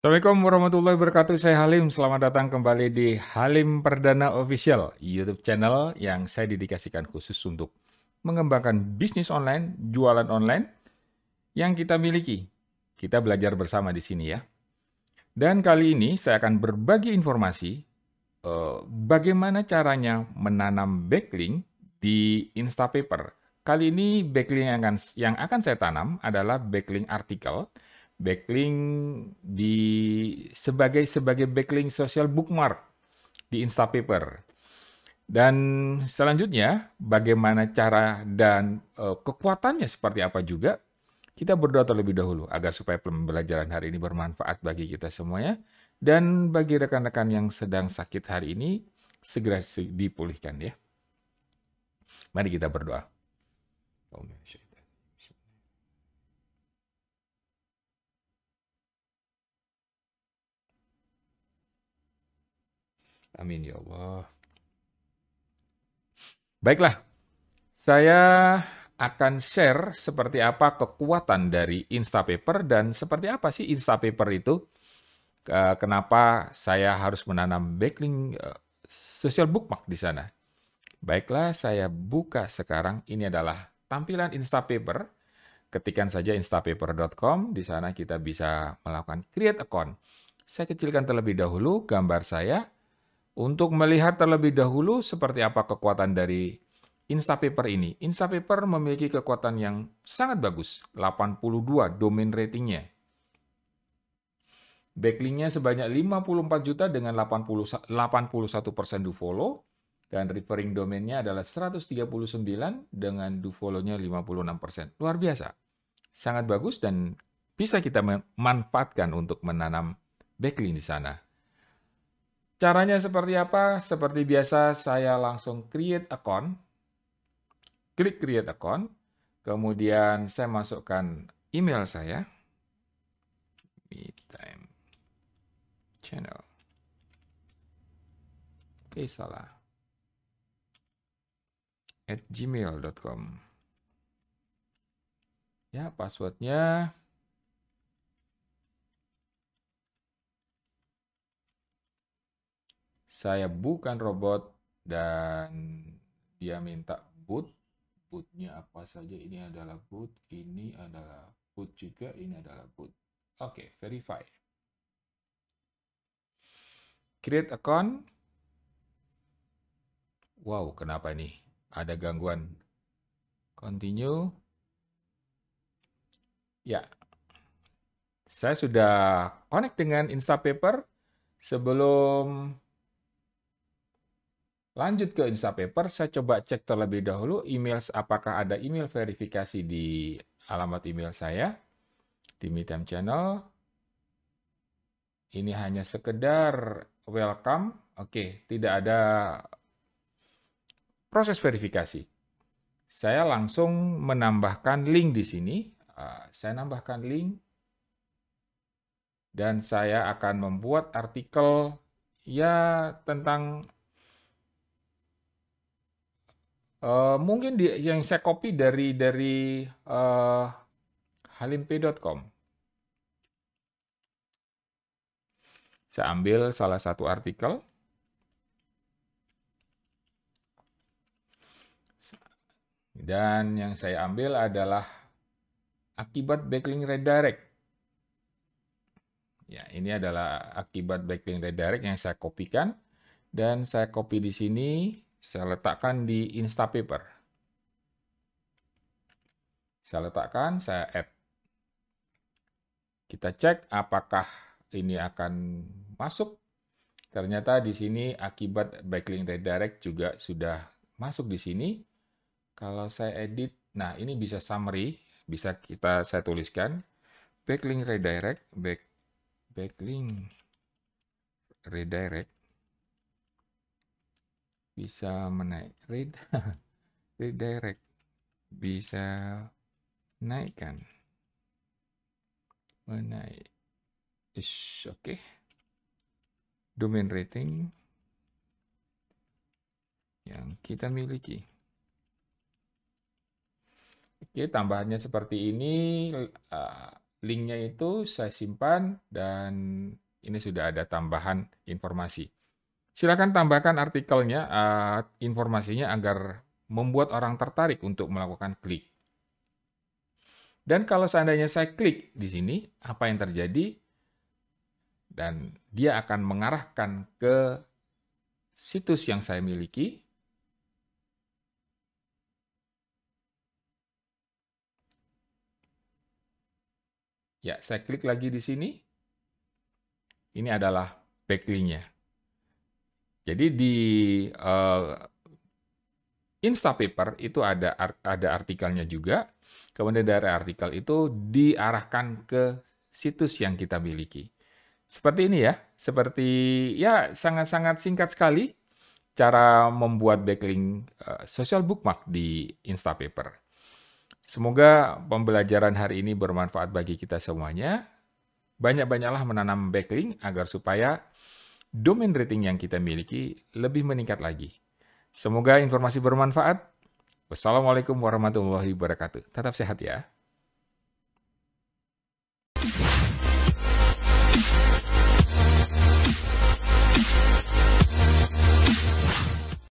Assalamualaikum warahmatullahi wabarakatuh. Saya Halim. Selamat datang kembali di Halim Perdana Official YouTube channel yang saya dedikasikan khusus untuk mengembangkan bisnis online, jualan online yang kita miliki. Kita belajar bersama di sini ya. Dan kali ini saya akan berbagi informasi uh, bagaimana caranya menanam backlink di Instapaper. Kali ini backlink yang akan yang akan saya tanam adalah backlink artikel backlink di sebagai sebagai backlink social bookmark di Instapaper. Dan selanjutnya bagaimana cara dan e, kekuatannya seperti apa juga kita berdoa terlebih dahulu agar supaya pembelajaran hari ini bermanfaat bagi kita semuanya dan bagi rekan-rekan yang sedang sakit hari ini segera dipulihkan ya. Mari kita berdoa. Amin ya Allah. Baiklah, saya akan share seperti apa kekuatan dari Instapaper dan seperti apa sih Instapaper itu. Kenapa saya harus menanam backlink eh, social bookmark di sana. Baiklah, saya buka sekarang. Ini adalah tampilan Instapaper. Ketikan saja instapaper.com. Di sana kita bisa melakukan create account. Saya kecilkan terlebih dahulu gambar saya untuk melihat terlebih dahulu seperti apa kekuatan dari Instapaper ini. Instapaper memiliki kekuatan yang sangat bagus, 82 domain ratingnya. Backlinknya sebanyak 54 juta dengan 80, 81 persen do follow, dan referring domainnya adalah 139 dengan do follow-nya 56 persen. Luar biasa, sangat bagus dan bisa kita manfaatkan untuk menanam backlink di sana. Caranya seperti apa? Seperti biasa saya langsung create account. Klik create account. Kemudian saya masukkan email saya. meetime channel. Oke, eh, salah. At gmail.com. Ya, passwordnya saya bukan robot dan dia minta boot bootnya apa saja ini adalah boot ini adalah boot juga ini adalah boot oke okay, verify create account wow kenapa ini ada gangguan continue ya saya sudah connect dengan Instapaper sebelum Lanjut ke paper saya coba cek terlebih dahulu email apakah ada email verifikasi di alamat email saya di Mitem Channel. Ini hanya sekedar welcome. Oke, tidak ada proses verifikasi. Saya langsung menambahkan link di sini. Ah, saya nambahkan link dan saya akan membuat artikel ya tentang uh, mungkin di, yang saya copy dari dari uh, eh, halimp.com. Saya ambil salah satu artikel. Dan yang saya ambil adalah akibat backlink redirect. Ya, ini adalah akibat backlink redirect yang saya kopikan dan saya copy di sini saya letakkan di Instapaper. Saya letakkan, saya add. Kita cek apakah ini akan masuk. Ternyata di sini akibat backlink redirect juga sudah masuk di sini. Kalau saya edit, nah ini bisa summary, bisa kita saya tuliskan backlink redirect, back backlink redirect bisa menaik read redirect bisa naikkan menaik ish oke okay. domain rating yang kita miliki oke okay, tambahannya seperti ini ah, linknya itu saya simpan dan ini sudah ada tambahan informasi Silakan tambahkan artikelnya, uh, informasinya agar membuat orang tertarik untuk melakukan klik. Dan kalau seandainya saya klik di sini, apa yang terjadi? Dan dia akan mengarahkan ke situs yang saya miliki. Ya, saya klik lagi di sini. Ini adalah backlinknya. Jadi di uh, eh, Instapaper itu ada ada artikelnya juga. Kemudian dari artikel itu diarahkan ke situs yang kita miliki. Seperti ini ya, seperti ya sangat-sangat singkat sekali cara membuat backlink uh, social bookmark di Instapaper. Semoga pembelajaran hari ini bermanfaat bagi kita semuanya. Banyak-banyaklah menanam backlink agar supaya domain rating yang kita miliki lebih meningkat lagi. Semoga informasi bermanfaat. Wassalamualaikum warahmatullahi wabarakatuh. Tetap sehat ya.